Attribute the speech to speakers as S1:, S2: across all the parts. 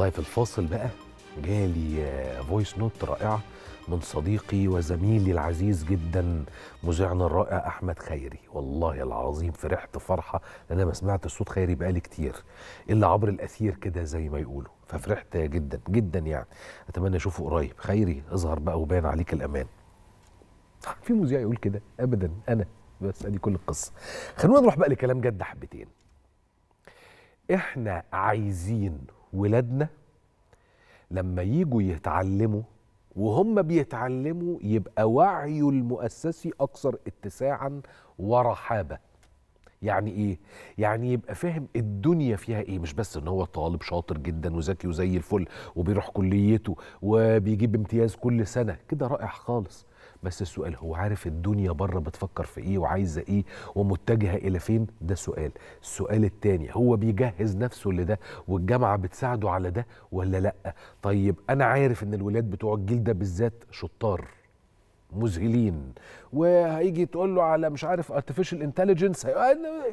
S1: والله في الفاصل بقى جالي فويس آه، نوت رائعه من صديقي وزميلي العزيز جدا مذيعنا الرائع احمد خيري والله العظيم فرحت فرحه لان انا ما سمعتش صوت خيري بقالي كتير الا عبر الاثير كده زي ما يقولوا ففرحت جدا جدا يعني اتمنى اشوفه قريب خيري اظهر بقى وبان عليك الامان في مذيع يقول كده ابدا انا بس ادي كل القصه خلونا نروح بقى لكلام جد حبتين احنا عايزين ولادنا لما يجوا يتعلموا وهم بيتعلموا يبقى وعيه المؤسسي أكثر اتساعا ورحابة يعني إيه؟ يعني يبقى فاهم الدنيا فيها إيه مش بس إن هو طالب شاطر جدا وذكي وزي الفل وبيروح كليته وبيجيب امتياز كل سنة كده رائع خالص بس السؤال هو عارف الدنيا بره بتفكر في ايه وعايزه ايه ومتجهه الى فين ده سؤال السؤال الثاني هو بيجهز نفسه لده والجامعه بتساعده على ده ولا لا طيب انا عارف ان الولاد بتوع الجيل ده بالذات شطار مذهلين وهيجي تقول له على مش عارف ارتفيشال انتليجنس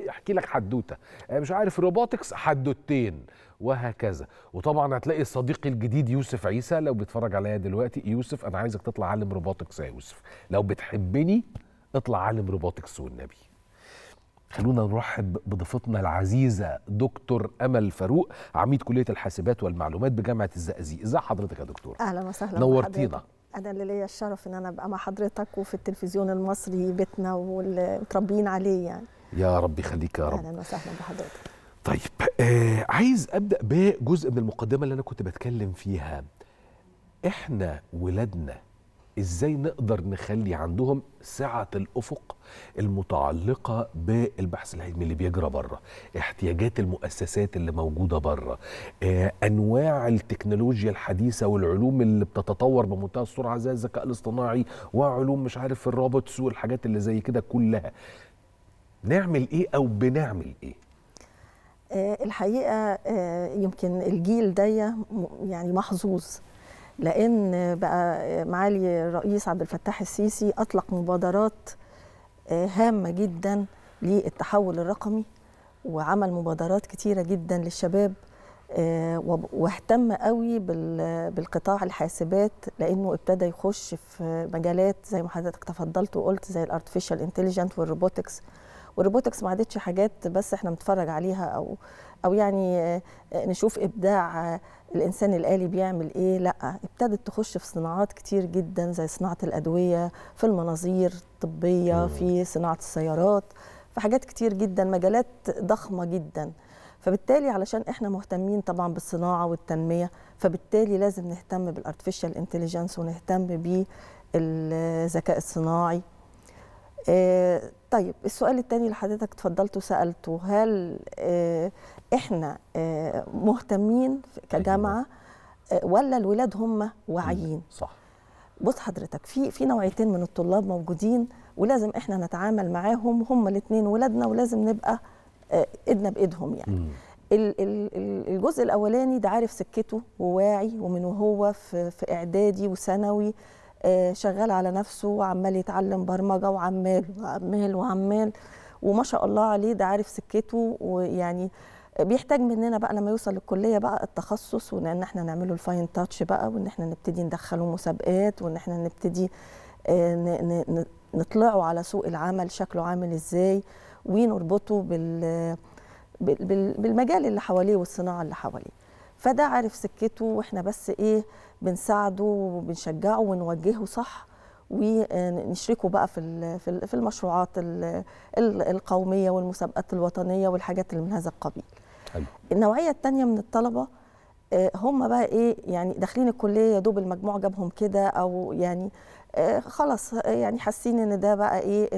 S1: يحكي لك حدوته مش عارف روبوتكس حدوتين وهكذا وطبعا هتلاقي صديقي الجديد يوسف عيسى لو بيتفرج عليا دلوقتي يوسف انا عايزك تطلع عالم روبوتكس يا يوسف لو بتحبني اطلع عالم روبوتكس والنبي خلونا نرحب بضيفتنا العزيزه دكتور امل فاروق عميد كليه الحاسبات والمعلومات بجامعه الزقازيق إزاي حضرتك يا دكتور
S2: اهلا وسهلا نورتينا انا اللي ليا الشرف ان انا ابقى مع حضرتك وفي التلفزيون المصري بيتنا واللي متربيين عليه يعني
S1: يا رب يخليك يا رب اهلا وسهلا بحضرتك طيب آه عايز ابدا بجزء من المقدمه اللي انا كنت بتكلم فيها احنا ولادنا ازاي نقدر نخلي عندهم سعه الافق المتعلقه بالبحث العلمي اللي بيجرى بره احتياجات المؤسسات اللي موجوده بره آه، انواع التكنولوجيا الحديثه والعلوم اللي بتتطور بمنتهى السرعه زي الذكاء الاصطناعي وعلوم مش عارف الروبوتس والحاجات اللي زي كده كلها نعمل ايه او بنعمل ايه
S2: آه، الحقيقه آه، يمكن الجيل ده يعني محظوظ لان بقى معالي الرئيس عبد الفتاح السيسي اطلق مبادرات آه، هامه جدا للتحول الرقمي وعمل مبادرات كتيره جدا للشباب واهتم قوي بالقطاع الحاسبات لانه ابتدى يخش في مجالات زي ما حضرتك تفضلت وقلت زي الارتفيشال انتليجنت والروبوتكس والروبوتكس ما عادتش حاجات بس احنا بنتفرج عليها او او يعني آه، نشوف ابداع آه، الانسان الالي بيعمل ايه لا ابتدت تخش في صناعات كتير جدا زي صناعه الادويه في المناظير الطبيه في صناعه السيارات في حاجات كتير جدا مجالات ضخمه جدا فبالتالي علشان احنا مهتمين طبعا بالصناعه والتنميه فبالتالي لازم نهتم بالارتفيشال انتليجنس ونهتم بالذكاء آه، الصناعي طيب السؤال الثاني اللي حضرتك اتفضلت وسالته هل آه، احنا آه، مهتمين كجامعه آه، ولا الولاد هم واعيين صح بص حضرتك في في نوعيتين من الطلاب موجودين ولازم احنا نتعامل معاهم هم الاثنين ولادنا ولازم نبقى ايدنا بايدهم يعني الجزء الاولاني ده عارف سكته وواعي ومن وهو في اعدادي وثانوي آه، شغال على نفسه وعمال يتعلم برمجه وعمال وعمال وعمال وما شاء الله عليه ده عارف سكته ويعني بيحتاج مننا بقى لما يوصل للكليه بقى التخصص وان احنا نعمله الفاين تاتش بقى وان احنا نبتدي ندخله مسابقات وان احنا نبتدي آه، نطلعه على سوق العمل شكله عامل ازاي ونربطه بال بالمجال اللي حواليه والصناعه اللي حواليه فده عارف سكته واحنا بس ايه بنساعده وبنشجعه ونوجهه صح ونشركه بقى في في المشروعات القوميه والمسابقات الوطنيه والحاجات اللي من هذا القبيل. حلو. النوعيه الثانيه من الطلبه آه، هم بقى ايه يعني داخلين الكليه يا دوب المجموع جابهم كده او يعني آه، خلاص آه، يعني حاسين ان ده بقى ايه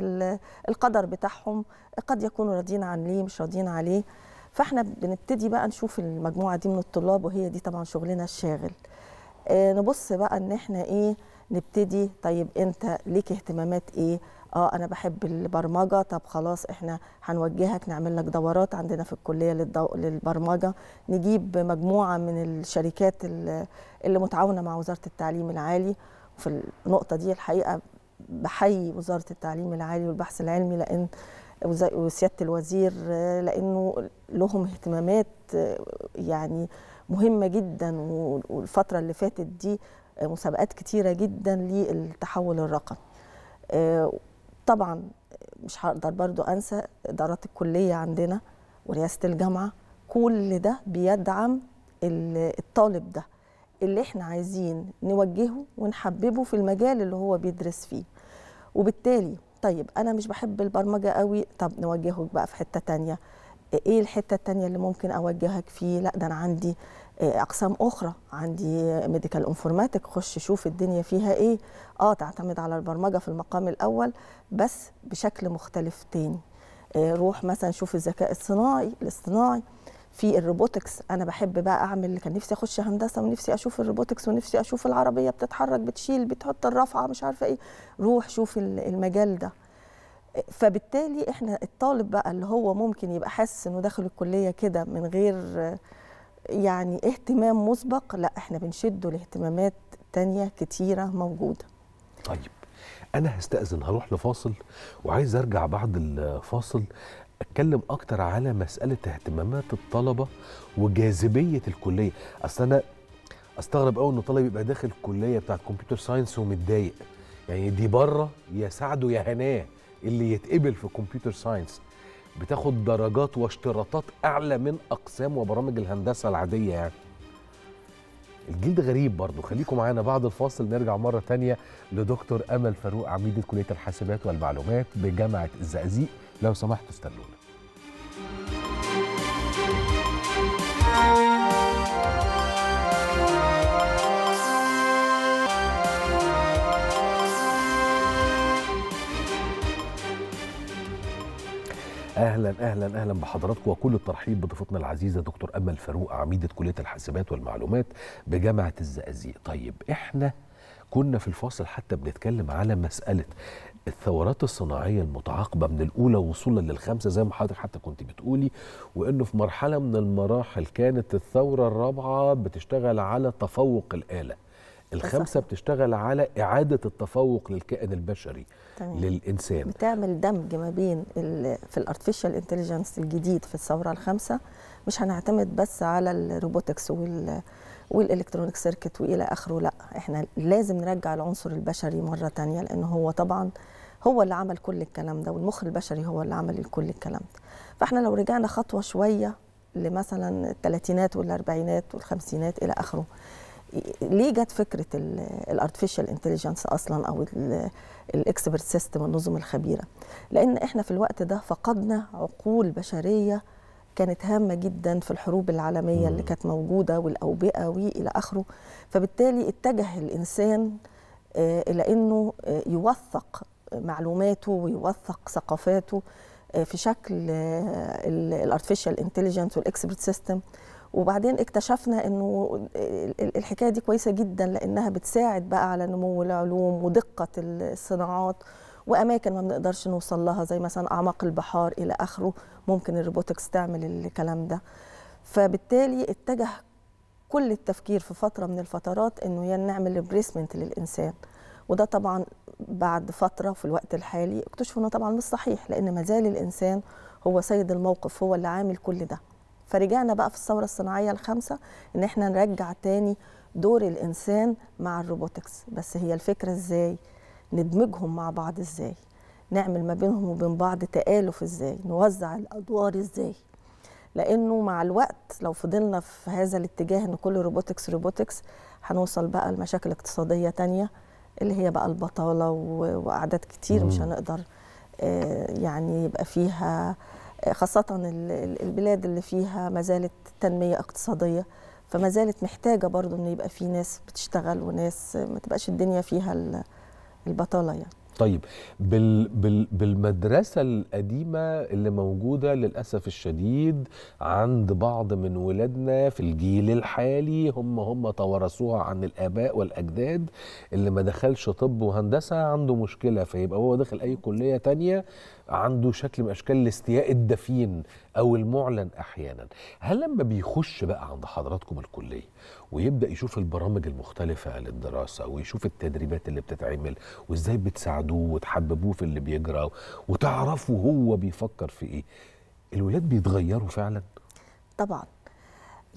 S2: القدر بتاعهم قد يكونوا راضيين عن ليه مش راضيين عليه فاحنا بنبتدي بقى نشوف المجموعه دي من الطلاب وهي دي طبعا شغلنا الشاغل. آه، نبص بقى ان احنا ايه نبتدي طيب انت ليك اهتمامات ايه اه انا بحب البرمجه طب خلاص احنا هنوجهك نعمل لك دورات عندنا في الكليه للدو... للبرمجه نجيب مجموعه من الشركات اللي متعاونه مع وزاره التعليم العالي وفي النقطه دي الحقيقه بحيي وزاره التعليم العالي والبحث العلمي لان وسياده الوزير لانه لهم اهتمامات يعني مهمه جدا والفتره اللي فاتت دي مسابقات كتيره جدا للتحول الرقمي آه، طبعا مش هقدر برضو انسى ادارات الكليه عندنا ورئاسه الجامعه كل ده بيدعم الطالب ده اللي احنا عايزين نوجهه ونحببه في المجال اللي هو بيدرس فيه وبالتالي طيب انا مش بحب البرمجه قوي طب نوجهك بقى في حته تانية ايه الحته التانية اللي ممكن اوجهك فيه لا ده انا عندي آه، اقسام اخرى عندي ميديكال انفورماتيك خش شوف الدنيا فيها ايه اه تعتمد على البرمجه في المقام الاول بس بشكل مختلف تاني آه، روح مثلا شوف الذكاء الصناعي الاصطناعي في الروبوتكس انا بحب بقى اعمل كان نفسي اخش هندسه ونفسي اشوف الروبوتكس ونفسي اشوف العربيه بتتحرك بتشيل بتحط الرافعه مش عارفه ايه روح شوف المجال ده فبالتالي احنا الطالب بقى اللي هو ممكن يبقى حاسس انه داخل الكليه كده من غير يعني اهتمام مسبق لا احنا بنشده لاهتمامات تانية كتيره موجوده
S1: طيب انا هستاذن هروح لفاصل وعايز ارجع بعد الفاصل اتكلم اكتر على مساله اهتمامات الطلبه وجاذبيه الكليه اصل انا استغرب قوي ان طالب يبقى داخل الكليه بتاعت كمبيوتر ساينس ومتضايق يعني دي بره يا سعده يا هناه اللي يتقبل في كمبيوتر ساينس بتاخد درجات واشتراطات اعلى من اقسام وبرامج الهندسه العاديه يعني الجيل ده غريب برضه خليكم معانا بعد الفاصل نرجع مره تانية لدكتور امل فاروق عميده كليه الحاسبات والمعلومات بجامعه الزقازيق لو سمحت استنونا اهلا اهلا اهلا بحضراتكم وكل الترحيب بضيفتنا العزيزه دكتور امل فاروق عميده كليه الحاسبات والمعلومات بجامعه الزقازيق طيب احنا كنا في الفاصل حتى بنتكلم على مساله الثورات الصناعيه المتعاقبه من الاولى وصولا للخامسه زي ما حضرتك حتى كنت بتقولي وانه في مرحله من المراحل كانت الثوره الرابعه بتشتغل على تفوق الاله الخمسه بتشتغل على اعاده التفوق للكائن البشري تمام. للانسان
S2: بتعمل دمج ما بين في الارتفيشال انتليجنس الجديد في الثوره الخامسه مش هنعتمد بس على الروبوتكس وال والالكترونيك سيركت والى اخره لا احنا لازم نرجع العنصر البشري مره ثانيه لان هو طبعا هو اللي عمل كل الكلام ده والمخ البشري هو اللي عمل كل الكلام ده فاحنا لو رجعنا خطوه شويه لمثلا الثلاثينات والاربعينات والخمسينات الى اخره ليه جت فكره الارتفيشال انتليجنس اصلا او الاكسبرت سيستم النظم الخبيره لان احنا في الوقت ده فقدنا عقول بشريه كانت هامه جدا في الحروب العالميه اللي كانت موجوده والاوبئه والى اخره فبالتالي اتجه الانسان آه، الى انه آه، يوثق معلوماته ويوثق ثقافاته آه، في شكل الارتفيشال انتليجنس والاكسبرت سيستم وبعدين اكتشفنا انه الحكايه دي كويسه جدا لانها بتساعد بقى على نمو العلوم ودقه الصناعات واماكن ما بنقدرش نوصل لها زي مثلا اعماق البحار الى اخره ممكن الروبوتكس تعمل الكلام ده فبالتالي اتجه كل التفكير في فتره من الفترات انه نعمل ريبريسمنت للانسان وده طبعا بعد فتره في الوقت الحالي اكتشفوا انه طبعا مش صحيح لان ما زال الانسان هو سيد الموقف هو اللي عامل كل ده فرجعنا بقى في الثوره الصناعيه الخامسه ان احنا نرجع تاني دور الانسان مع الروبوتكس بس هي الفكره ازاي ندمجهم مع بعض ازاي نعمل ما بينهم وبين بعض تآلف ازاي نوزع الادوار ازاي لانه مع الوقت لو فضلنا في هذا الاتجاه ان كل روبوتكس روبوتكس هنوصل بقى لمشاكل اقتصاديه تانية اللي هي بقى البطاله واعداد كتير مش هنقدر آه، يعني يبقى فيها آه، خاصه البلاد اللي فيها ما زالت تنميه اقتصاديه فما زالت محتاجه برضو ان يبقى في ناس بتشتغل وناس ما تبقاش الدنيا فيها البطاله يعني
S1: طيب بال بال بالمدرسه القديمه اللي موجوده للاسف الشديد عند بعض من ولادنا في الجيل الحالي هم هم توارثوها عن الاباء والاجداد اللي ما دخلش طب وهندسه عنده مشكله فيبقى هو داخل اي كليه تانية عنده شكل من اشكال الاستياء الدفين او المعلن احيانا هل لما بيخش بقى عند حضراتكم الكليه ويبدا يشوف البرامج المختلفه للدراسه ويشوف التدريبات اللي بتتعمل وازاي بتساعدوه وتحببوه في اللي بيجرى وتعرفوا هو بيفكر في ايه الولاد بيتغيروا فعلا
S2: طبعا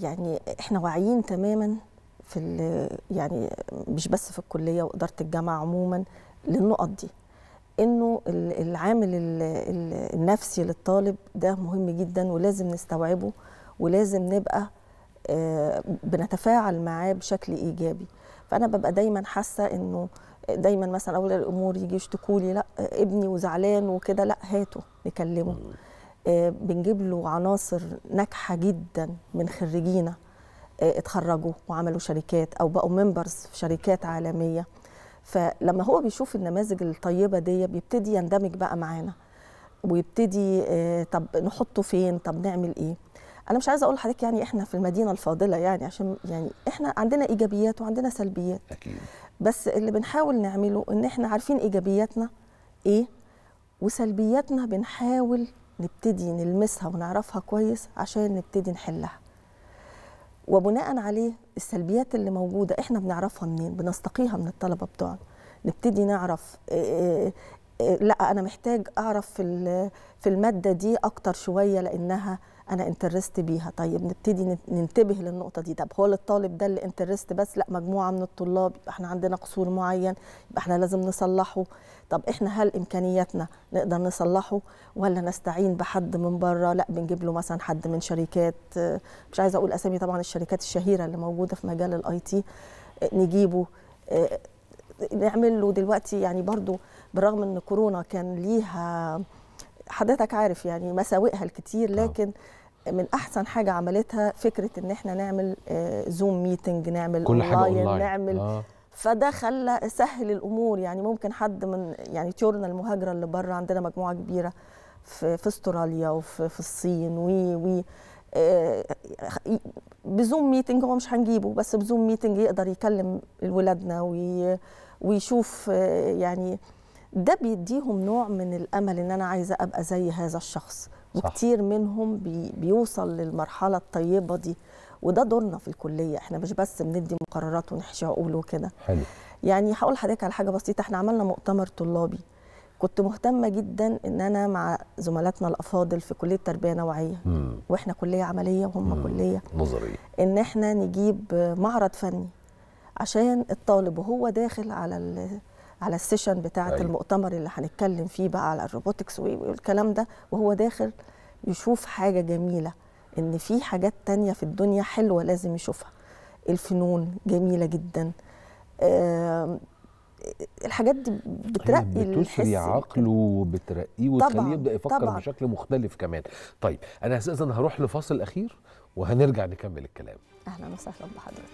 S2: يعني احنا واعيين تماما في يعني مش بس في الكليه واداره الجامعه عموما للنقط دي انه العامل النفسي للطالب ده مهم جدا ولازم نستوعبه ولازم نبقى آه، بنتفاعل معاه بشكل ايجابي فانا ببقى دايما حاسه انه آه، دايما مثلا اولياء الامور يجي يشتكوا لي لا آه، ابني وزعلان وكده لا هاته نكلمه بنجيب له عناصر ناجحه جدا من خريجينا اتخرجوا وعملوا شركات او بقوا ممبرز في شركات عالميه فلما هو بيشوف النماذج الطيبه دي بيبتدي يندمج بقى معانا ويبتدي آه، طب نحطه فين طب نعمل ايه انا مش عايزه اقول لحضرتك يعني احنا في المدينه الفاضله يعني عشان يعني احنا عندنا ايجابيات وعندنا سلبيات اكيد بس اللي بنحاول نعمله ان احنا عارفين ايجابياتنا ايه وسلبياتنا بنحاول نبتدي نلمسها ونعرفها كويس عشان نبتدي نحلها وبناء عليه السلبيات اللي موجوده احنا بنعرفها منين بنستقيها من الطلبه بتوعنا نبتدي نعرف لا انا محتاج اعرف في الماده دي اكتر شويه لانها انا انترست بيها طيب نبتدي ننتبه للنقطه دي طب هو الطالب ده اللي انترست بس لا مجموعه من الطلاب يبقى احنا عندنا قصور معين يبقى احنا لازم نصلحه طب احنا هل امكانياتنا نقدر نصلحه ولا نستعين بحد من بره لا بنجيب له مثلا حد من شركات مش عايزه اقول اسامي طبعا الشركات الشهيره اللي موجوده في مجال الاي تي نجيبه آه، نعمل له دلوقتي يعني برضو برغم ان كورونا كان ليها حضرتك عارف يعني مساوئها الكتير آه. لكن من احسن حاجه عملتها فكره ان احنا نعمل زوم آه، ميتنج نعمل كل حاجة أونلاين نعمل آه. فده خلى سهل الامور يعني ممكن حد من يعني تيورنا المهاجره اللي بره عندنا مجموعه كبيره في في استراليا وفي في الصين و و بزوم ميتنج هو مش هنجيبه بس بزوم ميتنج يقدر يكلم ولادنا ويشوف آه، يعني ده بيديهم نوع من الامل ان انا عايزه ابقى زي هذا الشخص صح. وكتير منهم بي بيوصل للمرحله الطيبه دي وده دورنا في الكليه احنا مش بس بندي مقررات ونحشي عقول وكده حلو يعني هقول لحضرتك على حاجه بسيطه احنا عملنا مؤتمر طلابي كنت مهتمه جدا ان انا مع زملاتنا الافاضل في كليه تربيه نوعيه مم. واحنا كليه عمليه وهم مم. كليه نظريه ان احنا نجيب معرض فني عشان الطالب وهو داخل على على السيشن بتاعه أيوة. المؤتمر اللي هنتكلم فيه بقى على الروبوتكس والكلام ده وهو داخل يشوف حاجه جميله ان في حاجات تانية في الدنيا حلوه لازم يشوفها الفنون جميله جدا أه الحاجات دي بترقي طيب، بتسري
S1: عقله وبترقيه وتخليه يبدا يفكر طبعًا. بشكل مختلف كمان طيب انا اساسا هروح لفاصل اخير وهنرجع نكمل الكلام
S2: اهلا وسهلا بحضرتك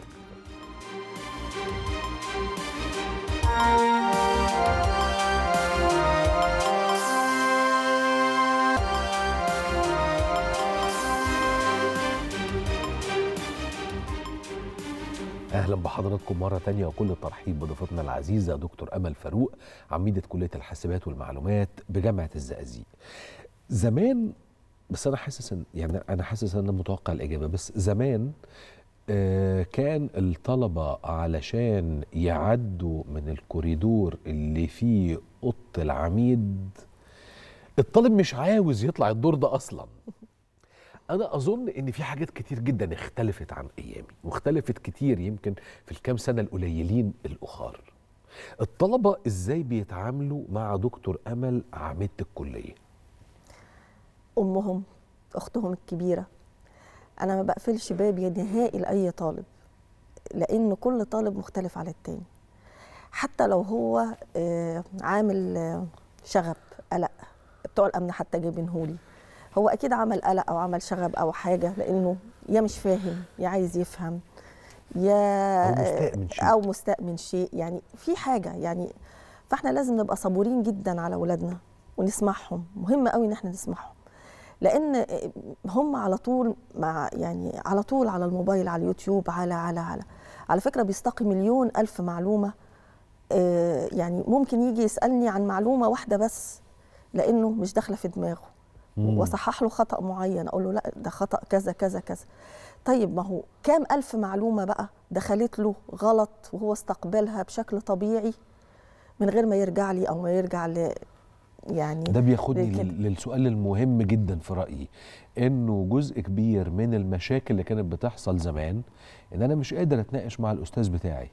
S1: اهلا بحضراتكم مره تانية وكل الترحيب بضيفتنا العزيزه دكتور امل فاروق عميده كليه الحاسبات والمعلومات بجامعه الزقازيق زمان بس انا حاسس ان يعني انا حاسس ان انا متوقع الاجابه بس زمان آه، كان الطلبه علشان يعدوا من الكوريدور اللي فيه اوضه العميد الطالب مش عاوز يطلع الدور ده اصلا انا اظن ان في حاجات كتير جدا اختلفت عن ايامي واختلفت كتير يمكن في الكام سنه القليلين الاخر الطلبه ازاي بيتعاملوا مع دكتور امل عميده الكليه
S2: امهم اختهم الكبيره انا ما بقفلش بابي نهائي لاي طالب لان كل طالب مختلف على التاني حتى لو هو آه، عامل آه، شغب قلق بتوع الامن حتى جايبينهولي هو اكيد عمل قلق او عمل شغب او حاجه لانه يا مش فاهم يا عايز يفهم يا او مستأمن شيء او شيء يعني في حاجه يعني فاحنا لازم نبقى صبورين جدا على اولادنا ونسمعهم مهم قوي ان احنا نسمعهم لان هم على طول مع يعني على طول على الموبايل على اليوتيوب على على على على فكره بيستقي مليون الف معلومه آه، يعني ممكن يجي يسالني عن معلومه واحده بس لانه مش داخله في دماغه واصحح له خطا معين اقول له لا ده خطا كذا كذا كذا طيب ما هو كام الف معلومه بقى دخلت له غلط وهو استقبلها بشكل طبيعي من غير ما يرجع لي او ما يرجع ل يعني ده بياخدني
S1: للسؤال المهم جدا في رايي انه جزء كبير من المشاكل اللي كانت بتحصل زمان ان انا مش قادر اتناقش مع الاستاذ بتاعي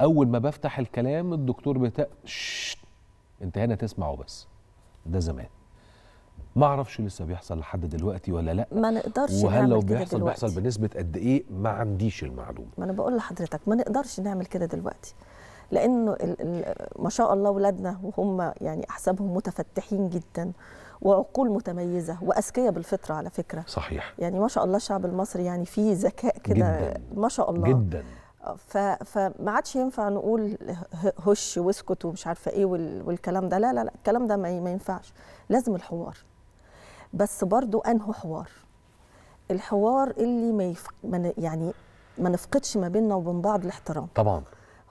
S1: اول ما بفتح الكلام الدكتور بتاع انت هنا تسمع وبس ده زمان ما شو لسه بيحصل لحد دلوقتي ولا لا ما نقدرش وهل لو بيحصل بيحصل بنسبه قد ايه ما عنديش المعلومه
S2: ما انا بقول لحضرتك ما نقدرش نعمل كده دلوقتي لانه ما شاء الله اولادنا وهم يعني احسابهم متفتحين جدا وعقول متميزه واذكياء بالفطره على فكره صحيح يعني ما شاء الله الشعب المصري يعني فيه ذكاء كده ما شاء الله جدا فما عادش ينفع نقول هش واسكت ومش عارفه ايه والكلام ده لا لا لا الكلام ده ما ينفعش لازم الحوار بس برضو انه حوار الحوار اللي ما يف... ما يعني ما نفقدش ما بيننا وبين بعض الاحترام طبعا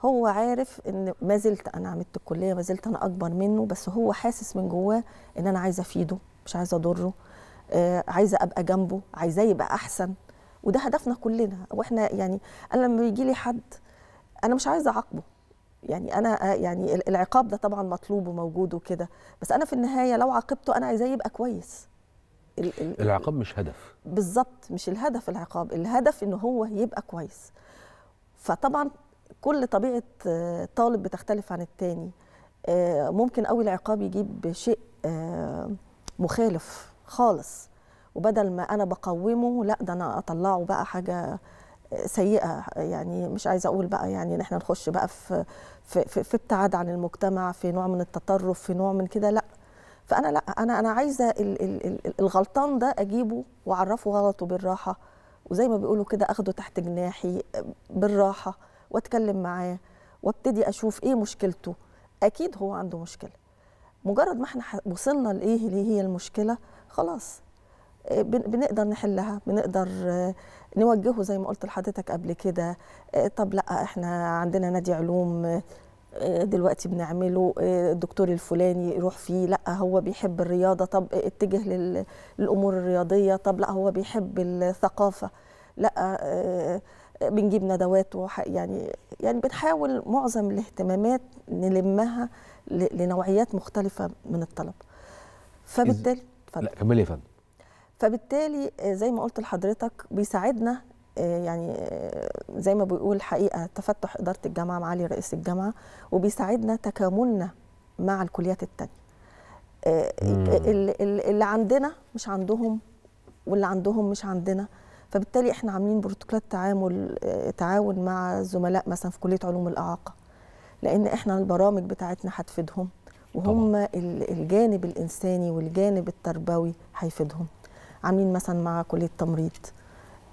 S2: هو عارف ان ما زلت انا عملت الكليه ما زلت انا اكبر منه بس هو حاسس من جواه ان انا عايزه افيده مش عايزه اضره آه عايزه ابقى جنبه عايزاه يبقى احسن وده هدفنا كلنا واحنا يعني انا لما بيجي لي حد انا مش عايزه اعاقبه يعني انا يعني العقاب ده طبعا مطلوب وموجود وكده بس انا في النهايه لو عاقبته انا عايزاه يبقى كويس العقاب مش هدف بالظبط مش الهدف العقاب الهدف ان هو يبقى كويس فطبعا كل طبيعه طالب بتختلف عن التاني آه، ممكن قوي العقاب يجيب شيء آه، مخالف خالص وبدل ما انا بقومه لا ده انا اطلعه بقى حاجه سيئه يعني مش عايزه اقول بقى يعني ان احنا نخش بقى في في في, في ابتعاد عن المجتمع في نوع من التطرف في نوع من كده لا فانا لا انا انا عايزه ال ال الغلطان ده اجيبه واعرفه غلطه بالراحه وزي ما بيقولوا كده اخده تحت جناحي بالراحه واتكلم معاه وابتدي اشوف ايه مشكلته اكيد هو عنده مشكله مجرد ما احنا وصلنا لايه اللي هي المشكله خلاص بنقدر نحلها بنقدر آه، نوجهه زي ما قلت لحضرتك قبل كده آه، طب لا احنا عندنا نادي علوم آه، دلوقتي بنعمله الدكتور الفلاني يروح فيه لا هو بيحب الرياضه طب اتجه للامور الرياضيه طب لا هو بيحب الثقافه لا بنجيب ندوات يعني يعني بنحاول معظم الاهتمامات نلمها لنوعيات مختلفه من الطلب فبالتالي
S1: لا كملي يا فندم
S2: فبالتالي آه، زي ما قلت لحضرتك بيساعدنا آه، يعني آه، زي ما بيقول حقيقه تفتح اداره الجامعه معالي رئيس الجامعه وبيساعدنا تكاملنا مع الكليات التانيه اللي عندنا مش عندهم واللي عندهم مش عندنا فبالتالي احنا عاملين بروتوكولات تعامل تعاون مع زملاء مثلا في كليه علوم الاعاقه لان احنا البرامج بتاعتنا هتفيدهم وهم طبعا. الجانب الانساني والجانب التربوي هيفيدهم عاملين مثلا مع كليه التمريض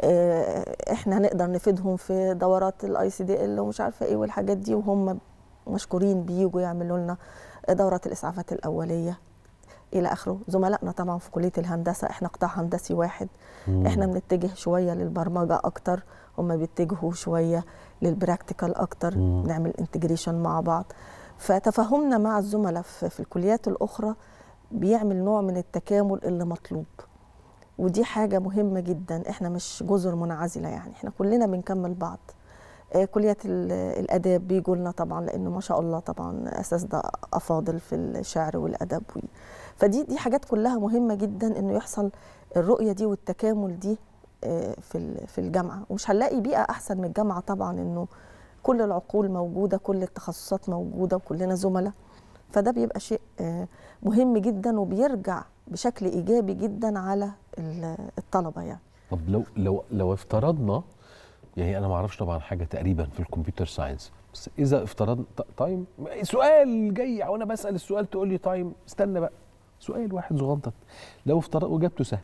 S2: آه، احنا هنقدر نفيدهم في دورات الاي سي دي ال ومش عارفه ايه والحاجات دي وهم مشكورين بييجوا يعملوا لنا دورات الاسعافات الاوليه الى اخره زملائنا طبعا في كليه الهندسه احنا قطاع هندسي واحد مم. احنا بنتجه شويه للبرمجه اكتر هم بيتجهوا شويه للبراكتيكال اكتر مم. نعمل انتجريشن مع بعض فتفاهمنا مع الزملاء في الكليات الاخرى بيعمل نوع من التكامل اللي مطلوب ودي حاجه مهمه جدا احنا مش جزر منعزله يعني احنا كلنا بنكمل بعض آه، كليات الاداب بيجوا لنا طبعا لانه ما شاء الله طبعا اساس ده افاضل في الشعر والادب وي. فدي دي حاجات كلها مهمه جدا انه يحصل الرؤيه دي والتكامل دي آه، في في الجامعه ومش هنلاقي بيئه احسن من الجامعه طبعا انه كل العقول موجوده كل التخصصات موجوده وكلنا زملاء فده بيبقى شيء آه، مهم جدا وبيرجع بشكل ايجابي جدا على الطلبه يعني
S1: طب لو لو لو افترضنا يعني انا ما اعرفش طبعا حاجه تقريبا في الكمبيوتر ساينس بس اذا افترضنا تايم طيب، سؤال جاي وانا بسال السؤال تقول لي تايم طيب، استنى بقى سؤال واحد صغنطت لو افترض واجابته سهله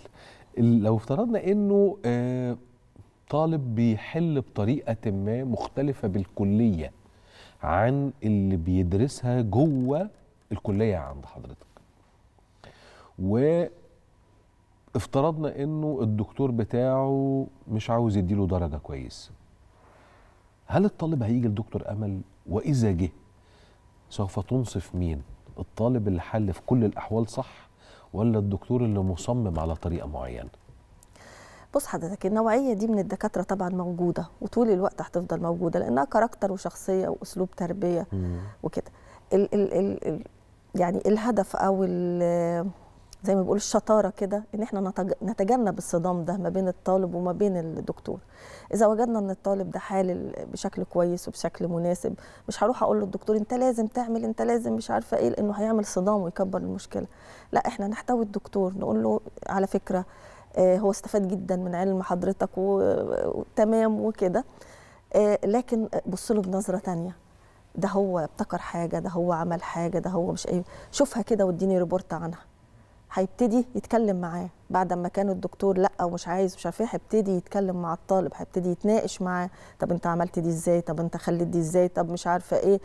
S1: لو افترضنا انه آه طالب بيحل بطريقه ما مختلفه بالكليه عن اللي بيدرسها جوه الكليه عند حضرتك وافترضنا انه الدكتور بتاعه مش عاوز يديله درجه كويسه هل الطالب هيجي لدكتور امل واذا جه سوف تنصف مين الطالب اللي حل في كل الاحوال صح ولا الدكتور اللي مصمم على طريقه معينه
S2: بص حضرتك النوعيه دي من الدكاتره طبعا موجوده وطول الوقت هتفضل موجوده لانها كاركتر وشخصيه واسلوب تربيه وكده ال ال ال يعني الهدف او زي ما بيقول الشطاره كده ان احنا نتجنب الصدام ده ما بين الطالب وما بين الدكتور اذا وجدنا ان الطالب ده حالل بشكل كويس وبشكل مناسب مش هروح اقول للدكتور انت لازم تعمل انت لازم مش عارفه ايه لانه هيعمل صدام ويكبر المشكله لا احنا نحتوي الدكتور نقول له على فكره آه، هو استفاد جدا من علم حضرتك وتمام وكده آه، لكن بص له بنظره ثانيه ده هو ابتكر حاجه ده هو عمل حاجه ده هو مش ايه شوفها كده واديني ريبورت عنها هيبتدي يتكلم معاه بعد ما كان الدكتور لا ومش عايز مش عارف ايه هيبتدي يتكلم مع الطالب هيبتدي يتناقش معاه طب انت عملت دي ازاي طب انت خليت دي ازاي طب مش عارفه ايه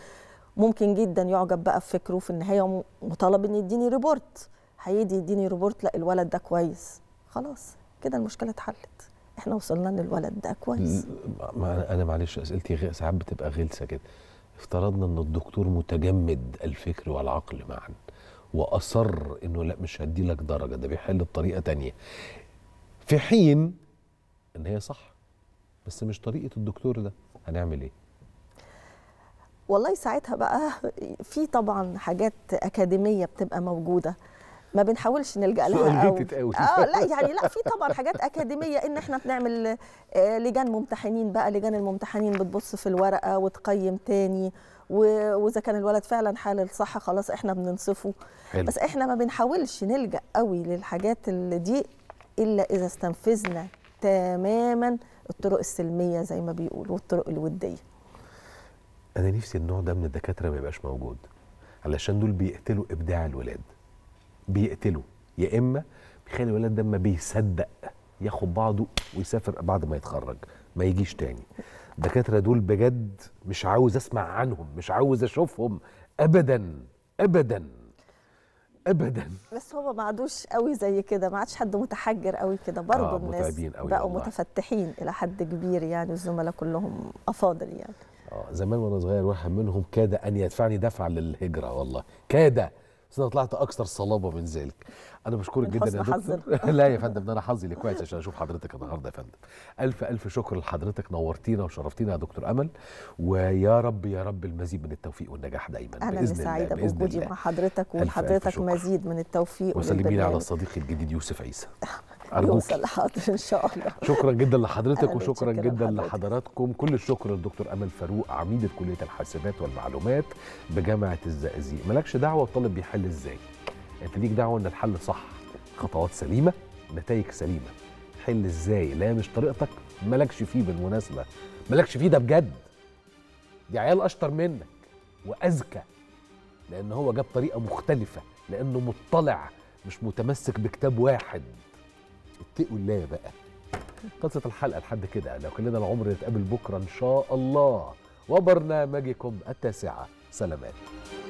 S2: ممكن جدا يعجب بقى بفكره في النهايه وطلب ان يديني ريبورت هيدي يديني ريبورت لا الولد ده كويس خلاص كده المشكله اتحلت احنا وصلنا ان الولد ده كويس
S1: انا معلش اسئلتي ساعات بتبقى غلسه كده افترضنا ان الدكتور متجمد الفكر والعقل معا واصر انه لا مش هدي لك درجه ده بيحل بطريقه تانية في حين ان هي صح بس مش طريقه الدكتور ده هنعمل ايه
S2: والله ساعتها بقى في طبعا حاجات اكاديميه بتبقى موجوده ما بنحاولش نلجا لها قوي اه لا يعني لا في طبعا حاجات اكاديميه ان احنا بنعمل آه، لجان ممتحنين بقى لجان الممتحنين بتبص في الورقه وتقيم تاني واذا كان الولد فعلا حالل صح خلاص احنا بننصفه حلو. بس احنا ما بنحاولش نلجا قوي للحاجات اللي دي الا اذا استنفذنا تماما الطرق السلميه زي ما بيقولوا والطرق الوديه
S1: انا نفسي النوع ده من الدكاتره ما يبقاش موجود علشان دول بيقتلوا ابداع الولاد بيقتله يا اما بيخلي الولد ده ما بيصدق ياخد بعضه ويسافر بعد ما يتخرج ما يجيش تاني الدكاتره دول بجد مش عاوز اسمع عنهم مش عاوز اشوفهم ابدا ابدا ابدا
S2: بس هو ما عادوش قوي زي كده ما عادش حد متحجر قوي كده آه، برضه آه الناس بقوا والله. متفتحين الى حد كبير يعني الزملاء كلهم افاضل يعني
S1: اه زمان وانا صغير واحد منهم كاد ان يدفعني دفعا للهجره والله كاد بس انا طلعت اكثر صلابه من ذلك انا بشكرك جدا يا دكتور لا يا فندم ده انا حظي اللي كويس عشان اشوف حضرتك النهارده يا فندم الف الف شكر لحضرتك نورتينا وشرفتينا يا دكتور امل ويا رب يا رب المزيد من التوفيق والنجاح دايما انا باذن سعيده بوجودي
S2: مع حضرتك ولحضرتك مزيد من التوفيق وسلمي على
S1: صديقي الجديد يوسف عيسى أرجوك. يوصل
S2: لحاضر ان شاء الله
S1: شكرا جدا لحضرتك وشكرا جدا لحضرتك. لحضراتكم كل الشكر للدكتور امل فاروق عميده كليه الحاسبات والمعلومات بجامعه الزقازيق مالكش دعوه الطالب بيحل ازاي انت ليك دعوه ان الحل صح خطوات سليمه نتائج سليمه حل ازاي لا مش طريقتك مالكش فيه بالمناسبه مالكش فيه ده بجد دي عيال اشطر منك واذكى لان هو جاب طريقه مختلفه لانه مطلع مش متمسك بكتاب واحد اتقوا الله بقى خلصت الحلقه لحد كده لو كلنا العمر نتقابل بكره ان شاء الله وبرنامجكم التاسعه سلامات